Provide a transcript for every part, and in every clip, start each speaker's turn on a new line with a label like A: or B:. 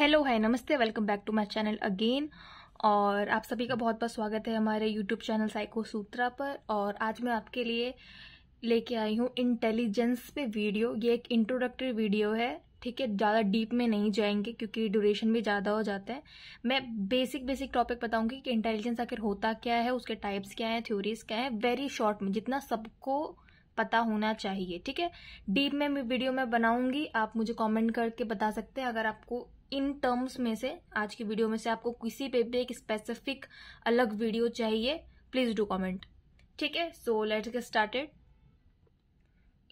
A: hello है नमस्ते welcome back to my channel again और आप सभी का बहुत बहुत स्वागत है हमारे यूट्यूब चैनल साइको सूत्रा पर और आज मैं आपके लिए लेके आई हूँ इंटेलिजेंस पे वीडियो ये एक इंट्रोडक्टरी वीडियो है ठीक है ज़्यादा डीप में नहीं जाएंगे क्योंकि ड्यूरेशन भी ज़्यादा हो जाता है मैं बेसिक बेसिक टॉपिक बताऊंगी कि इंटेलिजेंस आखिर होता क्या है उसके टाइप्स क्या हैं थ्योरीज क्या है वेरी शॉर्ट में जितना सबको पता होना चाहिए ठीक है डीप में वीडियो मैं बनाऊंगी आप मुझे कमेंट करके बता सकते हैं अगर आपको इन टर्म्स में से आज की वीडियो में से आपको किसी पे भी एक स्पेसिफिक अलग वीडियो चाहिए प्लीज डू कमेंट ठीक है so let's get started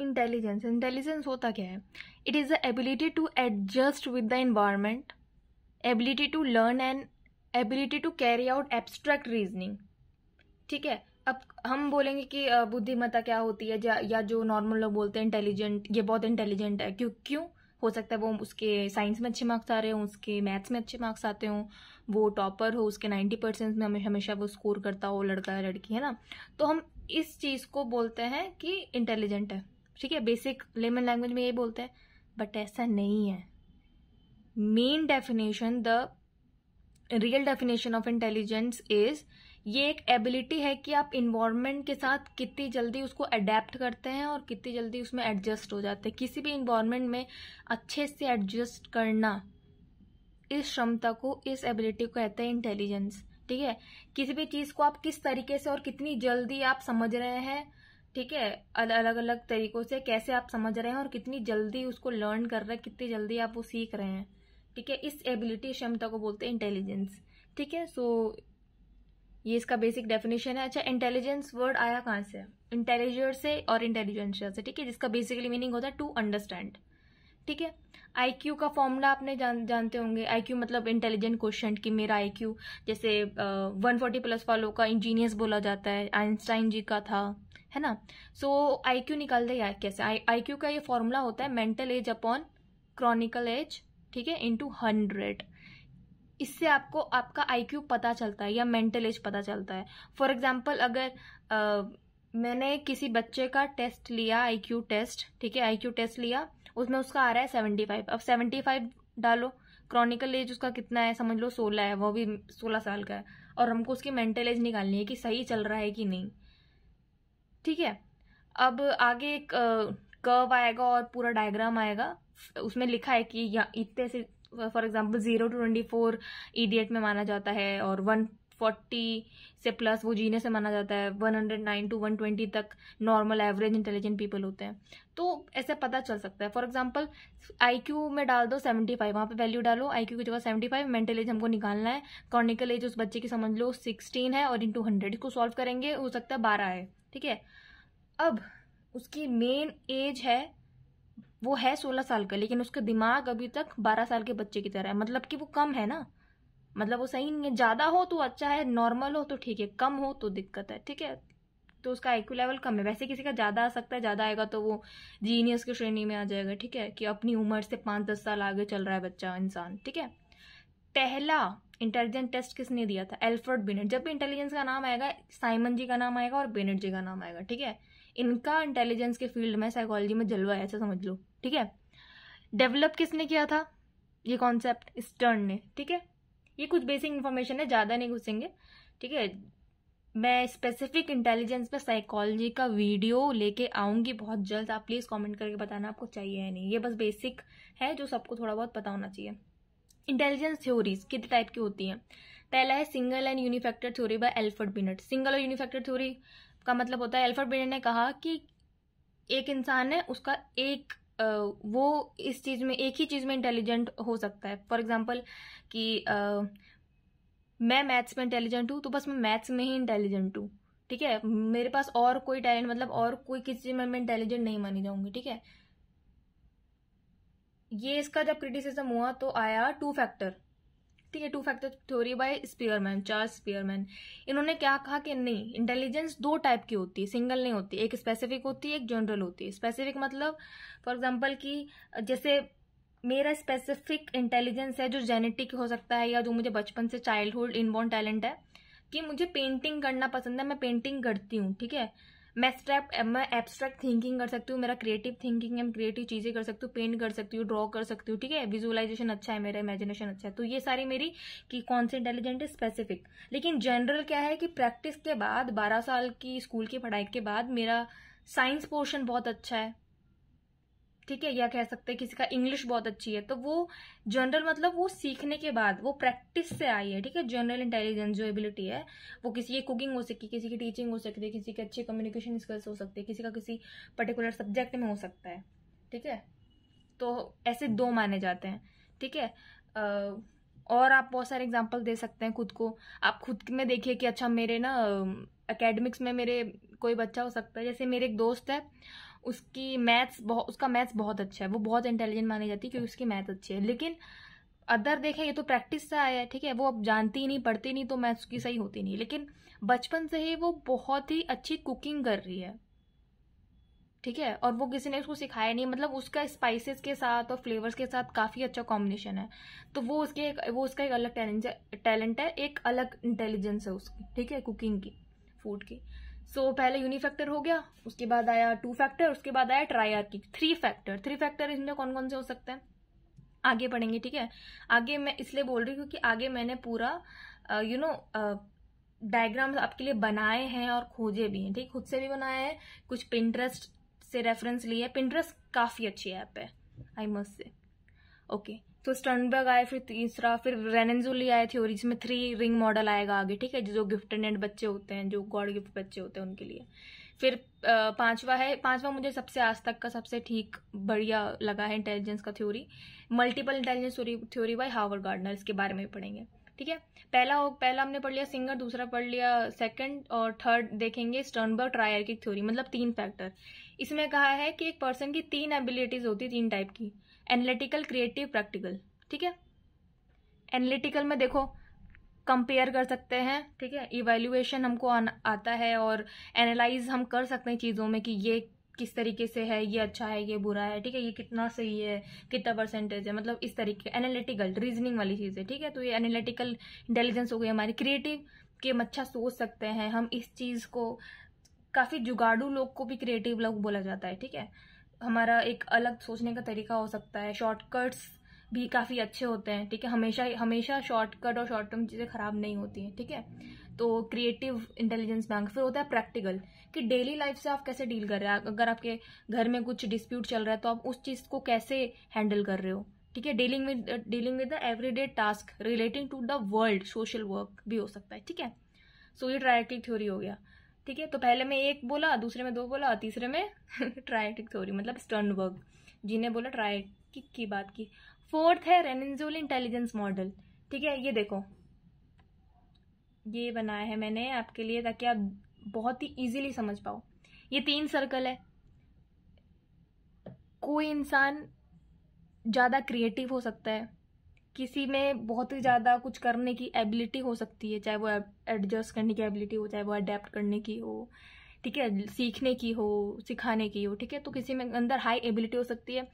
A: intelligence intelligence होता क्या है it is the ability to adjust with the environment ability to learn and ability to carry out abstract reasoning ठीक है अब हम बोलेंगे कि बुद्धिमत्ता क्या होती है या जो नॉर्मल लोग बोलते हैं इंटेलिजेंट ये बहुत इंटेलिजेंट है क्यों क्यों हो सकता है वो उसके साइंस में अच्छे मार्क्स आ रहे हों उसके मैथ्स में अच्छे मार्क्स आते हों वो टॉपर हो उसके नाइन्टी परसेंट में हमें हमेशा वो स्कोर करता हो लड़का या लड़की है ना तो हम इस चीज़ को बोलते हैं कि इंटेलिजेंट है ठीक है बेसिक लेमन लैंग्वेज में यही बोलते हैं बट ऐसा नहीं है main definition the real definition of intelligence is ये एक एबिलिटी है कि आप इन्वायरमेंट के साथ कितनी जल्दी उसको अडेप्ट करते हैं और कितनी जल्दी उसमें एडजस्ट हो जाते हैं किसी भी इन्वायरमेंट में अच्छे से एडजस्ट करना इस क्षमता को इस एबिलिटी को कहते हैं इंटेलिजेंस ठीक है किसी भी चीज को आप किस तरीके से और कितनी जल्दी आप समझ रहे हैं ठीक है अलग अलग तरीकों से कैसे आप समझ रहे हैं और कितनी जल्दी उसको लर्न कर रहे हैं कितनी जल्दी आप वो सीख रहे हैं ठीक है इस एबिलिटी क्षमता को बोलते हैं इंटेलिजेंस ठीक है सो ये इसका बेसिक डेफिनेशन है अच्छा इंटेलिजेंस वर्ड आया कहाँ से इंटेलिजर से और इंटेलिजेंशियल से ठीक है जिसका बेसिकली मीनिंग होता है टू अंडरस्टैंड ठीक है आई क्यू का फॉर्मूला आपने जान, जानते होंगे आई क्यू मतलब इंटेलिजेंट क्वेश्चन कि मेरा आई क्यू जैसे वन फोर्टी प्लस वालों का इंजीनियर्स बोला जाता है आइंस्टाइन जी का था है ना सो आई क्यू निकालते यार कैसे आई क्यू का ये फॉर्मूला होता है mental age upon chronological age ठीक है इंटू हंड्रेड इससे आपको आपका आईक्यू पता चलता है या मेंटल एज पता चलता है फॉर एग्जाम्पल अगर आ, मैंने किसी बच्चे का टेस्ट लिया आईक्यू टेस्ट ठीक है आईक्यू टेस्ट लिया उसमें उसका आ रहा है सेवेंटी फाइव अब सेवेंटी फाइव डालो क्रॉनिकल एज उसका कितना है समझ लो सोलह है वो भी सोलह साल का है और हमको उसकी मेंटल एज निकालनी है कि सही चल रहा है कि नहीं ठीक है अब आगे एक कर्व आएगा और पूरा डायग्राम आएगा उसमें लिखा है कि इतने से for example zero to twenty four idiot में माना जाता है और वन फोर्टी से प्लस वो जीने से माना जाता है one hundred nine to one twenty तक नॉर्मल एवरेज इंटेलिजेंट पीपल होते हैं तो ऐसे पता चल सकता है फॉर एग्जाम्पल आई क्यू में डाल दो सेवेंटी फाइव वहाँ पर वैल्यू डालो आई क्यू की जगह सेवेंटी फाइव मेंटल एज हमको निकालना है क्रॉनिकल एज उस बच्चे की समझ लो सिक्सटीन है और इंटू हंड्रेड इसको सॉल्व करेंगे हो सकता है बारह है ठीक है अब उसकी मेन एज है वो है सोलह साल का लेकिन उसका दिमाग अभी तक बारह साल के बच्चे की तरह है मतलब कि वो कम है ना मतलब वो सही नहीं है ज़्यादा हो तो अच्छा है नॉर्मल हो तो ठीक है कम हो तो दिक्कत है ठीक है तो उसका आईक्यू लेवल कम है वैसे किसी का ज़्यादा आ सकता है ज़्यादा आएगा तो वो जीनियस की श्रेणी में आ जाएगा ठीक है कि अपनी उम्र से पाँच दस साल आगे चल रहा है बच्चा इंसान ठीक है पहला इंटेलिजेंट टेस्ट किसने दिया था एल्फर्ड बेनेट जब भी इंटेलिजेंस का नाम आएगा साइमन जी का नाम आएगा और बेनेट जी का नाम आएगा ठीक है इनका इंटेलिजेंस के फील्ड में साइकोलॉजी में जलवा है ऐसा समझ लो ठीक है डेवलप किसने किया था ये कॉन्सेप्ट स्टर्न ने ठीक है ये कुछ बेसिक इन्फॉर्मेशन है ज़्यादा नहीं घुसेंगे ठीक है मैं स्पेसिफिक इंटेलिजेंस में साइकोलॉजी का वीडियो लेके आऊंगी बहुत जल्द आप प्लीज़ कमेंट करके बताना आपको चाहिए या नहीं ये बस बेसिक है जो सबको थोड़ा बहुत पता होना चाहिए इंटेलिजेंस थ्योरीज कितने टाइप की होती हैं पहला है single and unifactored theory by Alfred Binet single और यूनिफेक्टेड थ्योरी का मतलब होता है एल्फर्ड बिनट ने कहा कि एक इंसान है उसका एक वो इस चीज़ में एक ही चीज़ में इंटेलिजेंट हो सकता है फॉर एग्जाम्पल कि मैं मैथ्स में इंटेलिजेंट हूँ तो बस मैं मैथ्स में ही इंटेलिजेंट हूँ ठीक है मेरे पास और कोई टैलेंट मतलब और कोई किसी चीज में मैं इंटेलिजेंट नहीं मानी जाऊंगी ठीक है ये इसका जब क्रिटिसिज्म हुआ तो आया टू फैक्टर ठीक है two factor theory by Spearman Charles Spearman इन्होंने क्या कहा कि नहीं इंटेलिजेंस दो टाइप की होती है सिंगल नहीं होती एक स्पेसिफिक होती है एक जनरल होती है स्पेसिफिक मतलब फॉर एग्जाम्पल कि जैसे मेरा स्पेसिफिक इंटेलिजेंस है जो जेनेटिक हो सकता है या जो मुझे बचपन से चाइल्डहुड इनबॉर्न टैलेंट है कि मुझे पेंटिंग करना पसंद है मैं पेंटिंग करती हूँ ठीक है मैं स्टेप मैं एब्स्ट्रैक्ट थिंकिंग कर सकती हूँ मेरा क्रिएटिव थिंकिंग एंड क्रिएटिव चीज़ें कर सकती हूँ पेंट कर सकती हूँ ड्रॉ कर सकती हूँ ठीक है विजुअलाइजेशन अच्छा है मेरा इमेजिनेशन अच्छा है तो ये सारी मेरी कि कौन से इंटेलिजेंट है स्पेसिफिक लेकिन जनरल क्या है कि प्रैक्टिस के बाद बारह साल की स्कूल की पढ़ाई के बाद मेरा साइंस पोर्शन बहुत अच्छा है ठीक है या कह सकते हैं किसी का इंग्लिश बहुत अच्छी है तो वो जनरल मतलब वो सीखने के बाद वो प्रैक्टिस से आई है ठीक है जनरल इंटेलिजेंस जो एबिलिटी है वो किसी की कुकिंग हो सकती है किसी की टीचिंग हो सकती है किसी के अच्छे कम्युनिकेशन स्किल्स हो सकते हैं किसी का किसी पर्टिकुलर सब्जेक्ट में हो सकता है ठीक है तो ऐसे दो माने जाते हैं ठीक है और आप बहुत सारे एग्जाम्पल दे सकते हैं खुद को आप खुद में देखिए कि अच्छा मेरे ना अकेडमिक्स में मेरे कोई बच्चा हो सकता है जैसे मेरे एक दोस्त है उसकी मैथ्स बहुत उसका मैथ्स बहुत अच्छा है वो बहुत इंटेलिजेंट मानी जाती है क्योंकि उसकी मैथ अच्छी है लेकिन अदर देखें ये तो प्रैक्टिस से आया है ठीक है वो अब जानती नहीं पढ़ती नहीं तो मैथ्स की सही होती नहीं लेकिन बचपन से ही वो बहुत ही अच्छी कुकिंग कर रही है ठीक है और वो किसी ने उसको सिखाया नहीं मतलब उसका स्पाइसेस के साथ और फ्लेवर्स के साथ काफ़ी अच्छा कॉम्बिनेशन है तो वो उसके एक वो उसका एक अलग टैलेंट टैलेंट है एक अलग इंटेलिजेंस है उसकी ठीक है कुकिंग की फूड की सो so, पहले यूनिफैक्टर हो गया उसके बाद आया टू फैक्टर उसके बाद आया tri three factor three factor इसमें कौन कौन से हो सकते हैं आगे पढ़ेंगे ठीक है आगे मैं इसलिए बोल रही हूँ क्योंकि आगे मैंने पूरा यू नो डायग्राम आपके लिए बनाए हैं और खोजे भी हैं ठीक खुद से भी बनाए हैं कुछ पिंटरेस्ट से रेफरेंस लिए है पिंटरेस्ट काफ़ी अच्छी ऐप है आई मस्ट से ओके तो स्टर्नबर्ग आए फिर तीसरा फिर रेनेंजुली आए थ्योरी जिसमें थ्री रिंग मॉडल आएगा आगे ठीक है जो गिफ्टेड एंड बच्चे होते हैं जो गॉड गिफ्ट बच्चे होते हैं उनके लिए फिर पांचवा है पांचवा मुझे सबसे आज तक का सबसे ठीक बढ़िया लगा है इंटेलिजेंस का theory multiple intelligence theory by Howard Gardner इसके बारे में पढ़ेंगे ठीक है पहला पहला हमने पढ़ लिया सिंगर दूसरा पढ़ लिया सेकंड और थर्ड देखेंगे स्टर्नबर्ग ट्रायर की थ्योरी मतलब तीन फैक्टर इसमें कहा है कि एक पर्सन की तीन एबिलिटीज होती है तीन टाइप की एनालिटिकल क्रिएटिव प्रैक्टिकल ठीक है एनालिटिकल में देखो कंपेयर कर सकते हैं ठीक है इवेल्यूएशन हमको आता है और एनालाइज हम कर सकते हैं चीज़ों में कि ये किस तरीके से है ये अच्छा है ये बुरा है ठीक है ये कितना सही है कितना परसेंटेज है मतलब इस तरीके एनालिटिकल रीजनिंग वाली चीज़ है ठीक है तो ये एनालिटिकल इंटेलिजेंस हो गई हमारी क्रिएटिव कि हम अच्छा सोच सकते हैं हम इस चीज़ को काफ़ी जुगाड़ू लोग को भी क्रिएटिव लोग बोला जाता है ठीक है हमारा एक अलग सोचने का तरीका हो सकता है शॉर्टकट्स भी काफ़ी अच्छे होते हैं ठीक है हमेशा हमेशा शॉर्टकट और शॉर्ट टर्म चीज़ें ख़राब नहीं होती हैं ठीक है तो क्रिएटिव इंटेलिजेंस बैंक फिर होता है प्रैक्टिकल कि डेली लाइफ से आप कैसे डील कर रहे हैं अगर आपके घर में कुछ डिस्प्यूट चल रहा है तो आप उस चीज़ को कैसे हैंडल कर रहे हो ठीक है dealing with dealing with the everyday task relating to the world social work भी हो सकता है ठीक है सो ये ट्रायटिक थ्योरी हो गया ठीक है तो पहले में एक बोला दूसरे में दो बोला और तीसरे में ट्राइटिक थ्योरी मतलब स्टर्न वर्ग जिन्हें बोला ट्राइटिक की बात की फोर्थ है रेनजोल इंटेलिजेंस मॉडल ठीक है ये देखो ये बनाया है मैंने आपके लिए ताकि आप बहुत ही इजीली समझ पाओ ये तीन सर्कल है कोई इंसान ज़्यादा क्रिएटिव हो सकता है किसी में बहुत ही ज़्यादा कुछ करने की एबिलिटी हो सकती है चाहे वो एडजस्ट करने की एबिलिटी हो चाहे वो अडेप्ट करने की हो ठीक है सीखने की हो सिखाने की हो ठीक है तो किसी में अंदर हाई एबिलिटी हो सकती है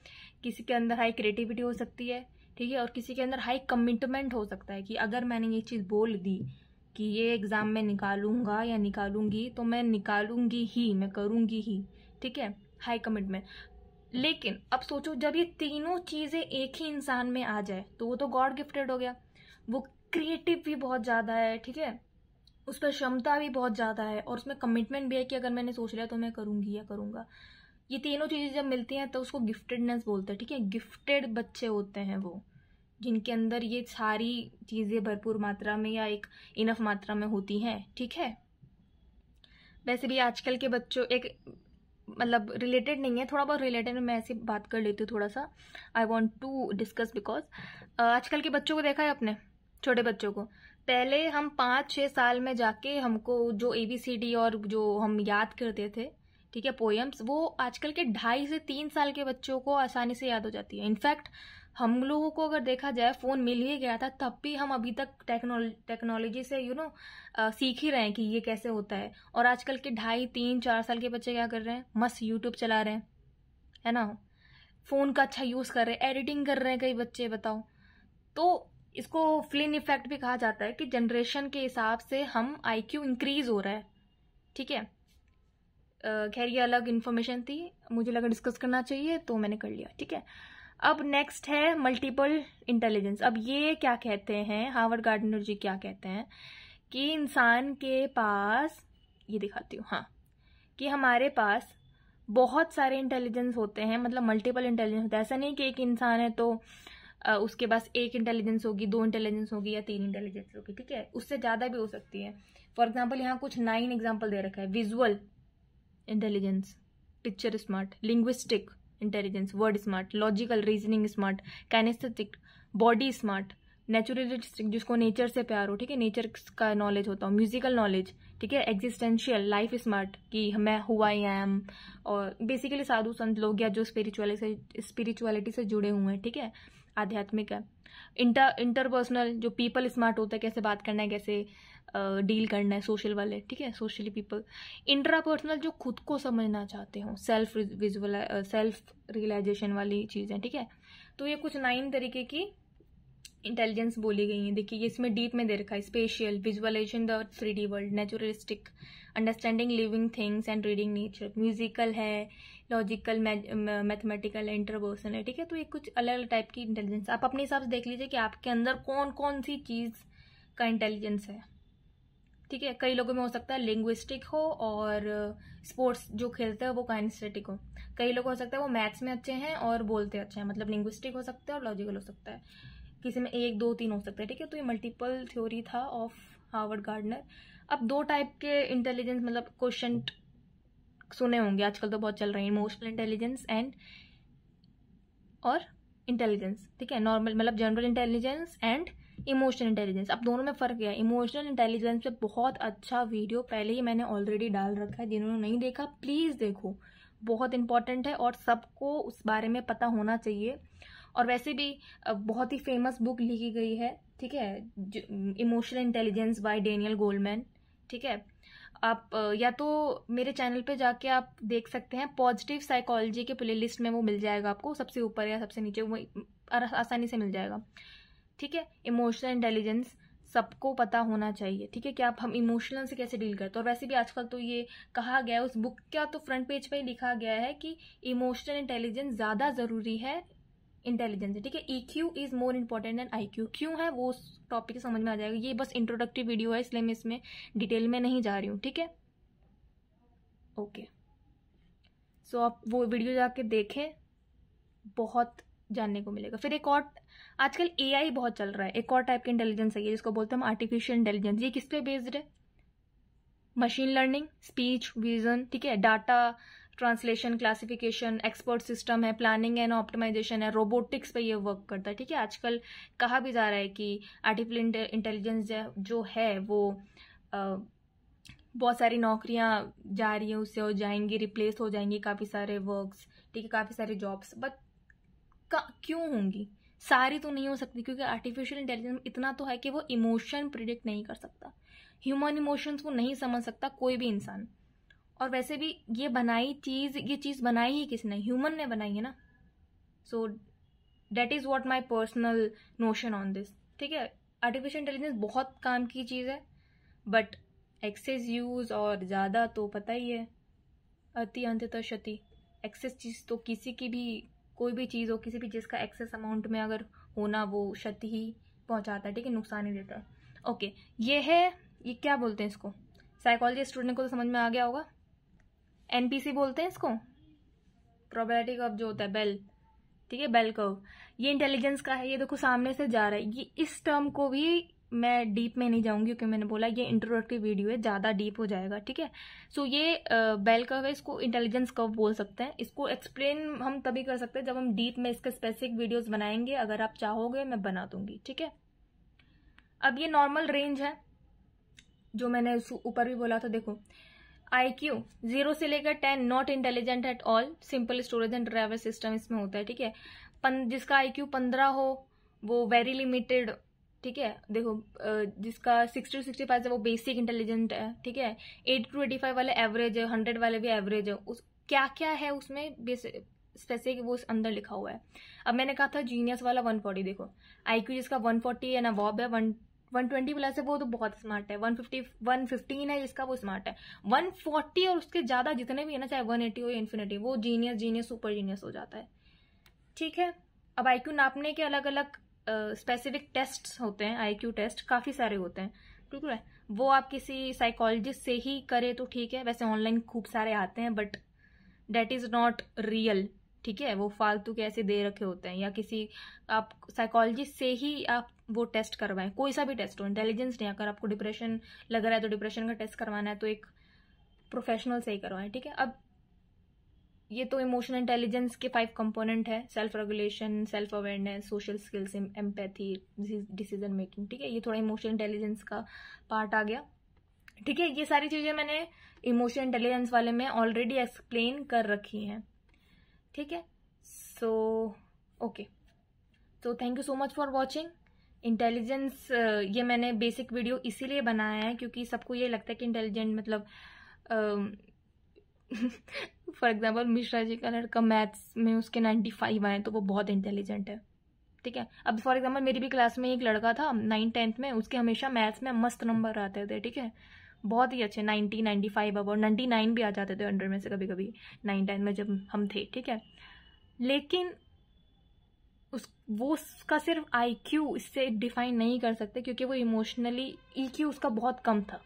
A: किसी के अंदर हाई क्रिएटिविटी हो सकती है ठीक है और किसी के अंदर हाई कमिटमेंट हो सकता है कि अगर मैंने ये चीज़ बोल दी कि ये एग्ज़ाम मैं निकालूंगा या निकालूंगी तो मैं निकालूंगी ही मैं करूँगी ही ठीक है हाई कमिटमेंट लेकिन अब सोचो जब ये तीनों चीज़ें एक ही इंसान में आ जाए तो वो तो गॉड गिफ्टेड हो गया वो क्रिएटिव भी बहुत ज़्यादा है ठीक है उस पर क्षमता भी बहुत ज़्यादा है और उसमें कमिटमेंट भी है कि अगर मैंने सोच लिया तो मैं करूँगी या करूंगा ये तीनों चीज़ें जब मिलती हैं तो उसको गिफ्टेडनेस बोलते हैं ठीक है गिफ्टेड बच्चे होते हैं वो जिनके अंदर ये सारी चीज़ें भरपूर मात्रा में या एक इनफ मात्रा में होती हैं ठीक है वैसे भी आजकल के बच्चों एक मतलब रिलेटेड नहीं है थोड़ा बहुत रिलेटेड मैं ऐसे बात कर लेती हूँ थोड़ा सा I want to discuss because आजकल के बच्चों को देखा है अपने छोटे बच्चों को पहले हम पाँच छः साल में जाके हमको जो ए बी सी डी और जो हम याद करते थे ठीक है पोएम्स वो आजकल के ढाई से तीन साल के बच्चों को आसानी से याद हो जाती है इनफैक्ट हम लोगों को अगर देखा जाए फ़ोन मिल ही गया था तब भी हम अभी तक टेक्नोलॉजी से यू नो सीख ही रहे हैं कि ये कैसे होता है और आजकल के ढाई तीन चार साल के बच्चे क्या कर रहे हैं मस्त यूट्यूब चला रहे हैं है ना फ़ोन का अच्छा यूज़ कर रहे हैं एडिटिंग कर रहे हैं कई बच्चे बताओ तो इसको फ्लिन इफेक्ट भी कहा जाता है कि जनरेशन के हिसाब से हम क्यू इंक्रीज हो रहा है ठीक है खैर ये अलग इन्फॉर्मेशन थी मुझे लगा डिस्कस करना चाहिए तो मैंने कर लिया ठीक है अब नेक्स्ट है मल्टीपल इंटेलिजेंस अब ये क्या कहते हैं हावर्ड गार्डनर जी क्या कहते हैं कि इंसान के पास ये दिखाती हूँ हाँ कि हमारे पास बहुत सारे इंटेलिजेंस होते हैं मतलब मल्टीपल इंटेलिजेंस होता है ऐसा नहीं कि एक इंसान है तो उसके पास एक इंटेलिजेंस होगी दो इंटेलिजेंस होगी या तीन इंटेलिजेंस होगी ठीक है उससे ज़्यादा भी हो सकती है फॉर एग्जाम्पल यहाँ कुछ नाइन एग्जाम्पल दे रखा है visual intelligence picture smart linguistic intelligence word smart logical reasoning smart kinesthetic body smart naturalistic जिसको नेचर से प्यार हो ठीक है नेचर का नॉलेज होता हो म्यूजिकल नॉलेज ठीक है एग्जिस्टेंशियल लाइफ स्मार्ट कि मैं हुआ आई एम और बेसिकली साधु संत लोग या जो स्पिरिचुअलिटी से स्पिरिचुअलिटी से जुड़े हुए हैं ठीक है आध्यात्मिक है इंटर इंटरपर्सनल जो पीपल स्मार्ट होता है कैसे बात करना है कैसे डील करना है सोशल वाले ठीक है सोशली पीपल इंट्रा पर्सनल जो खुद को समझना चाहते हो सेल्फ विजुअल सेल्फ रियलाइजेशन वाली चीज़ें ठीक है तो ये कुछ नाइन तरीके की इंटेलिजेंस बोली गई है देखिए ये इसमें डीप में दे रखा है spatial visualisation the three D world naturalistic understanding living things and reading nature musical है लॉजिकल मैथमेटिकल है इंटरपर्सनल है ठीक है तो ये कुछ अलग अलग टाइप की इंटेलिजेंस आप अपने हिसाब से देख लीजिए कि आपके अंदर कौन कौन सी चीज़ का इंटेलिजेंस है ठीक है कई लोगों में हो सकता है लिंग्विस्टिक हो और स्पोर्ट्स uh, जो खेलते हैं वो काइनेस्थेटिक हो कई लोग हो सकता है वो मैथ्स में अच्छे हैं और बोलते अच्छे हैं मतलब लिंग्विस्टिक हो सकता है और लॉजिकल हो सकता है किसी में एक दो तीन हो सकता है ठीक है तो ये मल्टीपल थ्योरी था ऑफ हार्वर्ड गार्डनर अब दो टाइप के इंटेलिजेंस मतलब क्वेश्चन सुने होंगे आजकल तो बहुत चल रहे हैं इमोशनल इंटेलिजेंस एंड और इंटेलिजेंस ठीक है नॉर्मल मतलब general intelligence and emotional intelligence अब दोनों में फ़र्क है इमोशनल इंटेलिजेंस पे बहुत अच्छा वीडियो पहले ही मैंने ऑलरेडी डाल रखा है जिन्होंने नहीं देखा प्लीज़ देखो बहुत इंपॉर्टेंट है और सबको उस बारे में पता होना चाहिए और वैसे भी बहुत ही फेमस बुक लिखी गई है ठीक है emotional intelligence by Daniel Goldman ठीक है आप या तो मेरे चैनल पे जाके आप देख सकते हैं पॉजिटिव साइकोलॉजी के प्लेलिस्ट में वो मिल जाएगा आपको सबसे ऊपर या सबसे नीचे वो आसानी से मिल जाएगा ठीक है इमोशनल इंटेलिजेंस सबको पता होना चाहिए ठीक है कि आप हम इमोशनल से कैसे डील करते हैं और वैसे भी आजकल तो ये कहा गया है उस बुक का तो फ्रंट पेज पर ही लिखा गया है कि इमोशनल इंटेलिजेंस ज़्यादा ज़रूरी है इंटेलिजेंस ठीक है E Q is more important than I Q क्यों है वो उस टॉपिक समझ में आ जाएगा ये बस इंट्रोडक्टिव वीडियो है इसलिए मैं इसमें डिटेल में नहीं जा रही हूँ ठीक है ओके सो आप वो वीडियो जाके देखें बहुत जानने को मिलेगा फिर एक और आजकल ए बहुत चल रहा है एक और टाइप की इंटेलिजेंस है जिसको बोलते हैं आर्टिफिशियल इंटेलिजेंस ये किस पे बेस्ड है मशीन लर्निंग स्पीच विजन ठीक है data translation classification expert system है प्लानिंग एंड ऑप्टिमाइजेशन है रोबोटिक्स पे ये वर्क करता है ठीक है आजकल कहा भी जा रहा है कि आर्टिफिशियल इंटेलिजेंस जो है वो बहुत सारी नौकरियां जा रही हैं उससे हो जाएंगी रिप्लेस हो जाएंगी काफ़ी सारे वर्क्स ठीक है काफ़ी सारे जॉब्स बट क्यों होंगी सारी तो नहीं हो सकती क्योंकि आर्टिफिशियल इंटेलिजेंस इतना तो है कि वो इमोशन प्रिडिक्ट नहीं कर सकता ह्यूमन इमोशंस को नहीं समझ सकता कोई भी इंसान और वैसे भी ये बनाई चीज़ ये चीज़ बनाई ही किसने ह्यूमन ने बनाई है ना so that is what my personal notion on this ठीक है आर्टिफिशियल इंटेलिजेंस बहुत काम की चीज़ है बट एक्सेस यूज़ और ज़्यादा तो पता ही है अति अंत क्षति एक्सेस चीज़ तो किसी की भी कोई भी चीज़ हो किसी भी चीज़ का एक्सेस अमाउंट में अगर होना वो क्षति ही पहुंचाता है ठीक है नुकसान ही देता है ओके ये है ये क्या बोलते हैं इसको साइकोलॉजी स्टूडेंट को तो समझ में आ गया होगा एन बोलते हैं इसको प्रोबेबिलिटी कर्व जो होता है बेल ठीक है बेल कव ये इंटेलिजेंस का है ये देखो सामने से जा रहा है ये इस टर्म को भी मैं डीप में नहीं जाऊंगी क्योंकि मैंने बोला ये इंट्रोवर्ट की वीडियो है ज़्यादा डीप हो जाएगा ठीक है सो ये बेल कर्व है इसको इंटेलिजेंस कर्व बोल सकते हैं इसको एक्सप्लेन हम तभी कर सकते हैं जब हम डीप में इसके स्पेसिफिक वीडियोज़ बनाएंगे अगर आप चाहोगे मैं बना दूंगी ठीक है अब ये नॉर्मल रेंज है जो मैंने ऊपर भी बोला था देखो आई क्यू जीरो से लेकर ten not intelligent at all simple storage and driver system इसमें होता है ठीक है जिसका आई क्यू पंद्रह हो वो वेरी लिमिटेड ठीक है देखो जिसका सिक्सटी टू सिक्सटी फाइव है वो बेसिक इंटेलिजेंट है ठीक है एट टू एटी फाइव वाले एवरेज है हंड्रेड वाले भी एवरेज है उस क्या क्या है उसमें स्पेसिफिक वो अंदर लिखा हुआ है अब मैंने कहा था जीनियस वाला वन फोर्टी देखो आई क्यू जिसका वन फोर्टी ना वॉब है वन वन ट्वेंटी प्लस है वो तो बहुत स्मार्ट है वन फिफ्टी वन फिफ्टीन है जिसका वो स्मार्ट है वन फोर्टी और उसके ज्यादा जितने भी है ना चाहे वन एटी हो या इन्फिनिटी वो जीनियस जीनियस सुपर जीनियस हो जाता है ठीक है अब आई क्यू नापने के अलग अलग स्पेसिफिक टेस्ट होते हैं आई टेस्ट काफ़ी सारे होते हैं ठीक है वो आप किसी साइकोलॉजिस्ट से ही करें तो ठीक है वैसे ऑनलाइन खूब सारे आते हैं but that is not real ठीक है वो फालतू के ऐसे दे रखे होते हैं या किसी आप साइकोलॉजिस्ट से ही आप वो टेस्ट करवाएं कोई सा भी टेस्ट हो इंटेलिजेंस नहीं अगर आपको डिप्रेशन लग रहा है तो डिप्रेशन का टेस्ट करवाना है तो एक प्रोफेशनल से ही करवाएं ठीक है अब ये तो इमोशनल इंटेलिजेंस के फाइव कंपोनेंट है self regulation self awareness social skills empathy decision making ठीक है ये थोड़ा इमोशनल इंटेलिजेंस का पार्ट आ गया ठीक है ये सारी चीजें मैंने इमोशनल इंटेलिजेंस वाले में ऑलरेडी एक्सप्लेन कर रखी हैं ठीक है सो ओके तो thank you so much for watching intelligence ये मैंने बेसिक वीडियो इसीलिए बनाया है क्योंकि सबको ये लगता है कि इंटेलिजेंट मतलब uh, for example Mishra ji का लड़का मैथ्स में उसके नाइन्टी फाइव आए तो वो बहुत इंटेलिजेंट है ठीक है अब फॉर एग्जाम्पल मेरी भी क्लास में एक लड़का था नाइन टेंथ में उसके हमेशा मैथ्स में मस्त नंबर आते थे ठीक है बहुत ही अच्छे नाइन्टी नाइन्टी फाइव अब और नाइन्टी नाइन भी आ जाते थे हंड्रेड में से कभी कभी नाइन टेंथ में जब हम थे ठीक है लेकिन उस वो उसका सिर्फ आई क्यू इससे डिफाइन नहीं कर सकते क्योंकि वो इमोशनली ई क्यू उसका बहुत कम था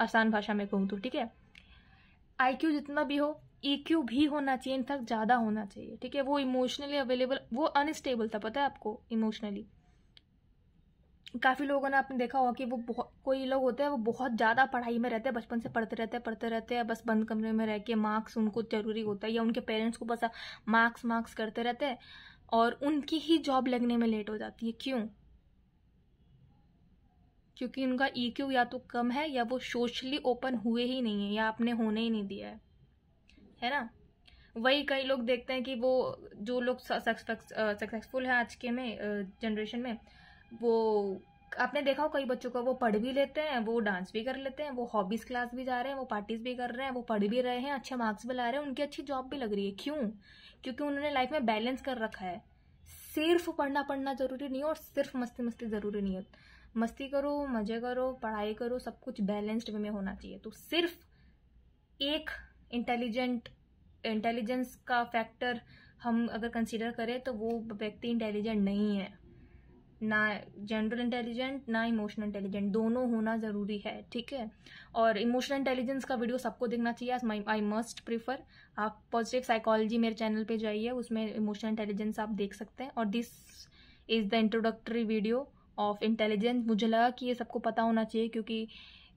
A: आसान भाषा में कहूँ तो ठीक है आई जितना भी हो ई e भी होना चाहिए इनफैक्ट ज़्यादा होना चाहिए ठीक है वो इमोशनली अवेलेबल वो अनस्टेबल था पता है आपको इमोशनली काफ़ी लोगों ने आपने देखा होगा कि वो बहुत कोई लोग होते हैं वो बहुत ज़्यादा पढ़ाई में रहते हैं बचपन से पढ़ते रहते हैं पढ़ते रहते हैं बस बंद कमरे में रह के मार्क्स उनको ज़रूरी होता है या उनके पेरेंट्स को बस मार्क्स मार्क्स करते रहते हैं और उनकी ही जॉब लगने में लेट हो जाती है क्यों क्योंकि उनका क्यू e या तो कम है या वो सोशली ओपन हुए ही नहीं है या आपने होने ही नहीं दिया है है ना वही कई लोग देखते हैं कि वो जो लोग सक्सेसफुल हैं आज के में जनरेशन में वो आपने देखा हो कई बच्चों का वो पढ़ भी लेते हैं वो डांस भी कर लेते हैं वो हॉबीज क्लास भी जा रहे हैं वो पार्टीज भी कर रहे हैं वो पढ़ भी रहे हैं अच्छे मार्क्स भी ला रहे हैं उनकी अच्छी जॉब भी लग रही है क्यों क्योंकि उन्होंने लाइफ में बैलेंस कर रखा है सिर्फ पढ़ना पढ़ना जरूरी नहीं है और सिर्फ मस्ती मस्ती जरूरी नहीं है मस्ती करो मजे करो पढ़ाई करो सब कुछ बैलेंस्ड वे में होना चाहिए तो सिर्फ एक इंटेलिजेंट इंटेलिजेंस का फैक्टर हम अगर कंसिडर करें तो वो व्यक्ति इंटेलिजेंट नहीं है ना जनरल इंटेलिजेंट ना इमोशनल इंटेलिजेंट दोनों होना ज़रूरी है ठीक है और इमोशनल इंटेलिजेंस का वीडियो सबको देखना चाहिए आई मस्ट प्रीफर आप पॉजिटिव साइकोलॉजी मेरे चैनल पे जाइए उसमें इमोशनल इंटेलिजेंस आप देख सकते हैं और this is the introductory video of intelligence मुझे लगा कि ये सबको पता होना चाहिए क्योंकि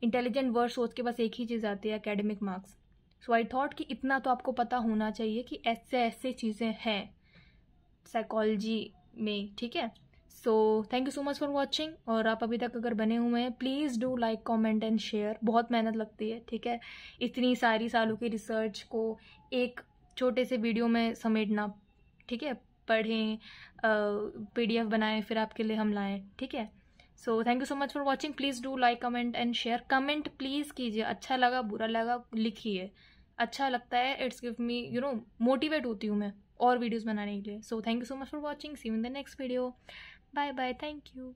A: इंटेलिजेंट वर्ड सोच के बस एक ही चीज़ आती है academic marks so I thought कि इतना तो आपको पता होना चाहिए कि ऐसे ऐसे चीज़ें हैं साइकोलॉजी में ठीक है so thank you so much for watching और आप अभी तक अगर बने हुए हैं please do like comment and share बहुत मेहनत लगती है ठीक है इतनी सारी सालों की रिसर्च को एक छोटे से वीडियो में समेटना ठीक है पढ़ें पीडीएफ बनाएं फिर आपके लिए हम लाएँ ठीक है so thank you so much for watching please do like comment and share comment please कीजिए अच्छा लगा बुरा लगा लिखिए अच्छा लगता है it's give me you know motivate होती हूँ मैं और वीडियोज़ बनाने के लिए so thank you so much for watching see in the next video bye bye thank you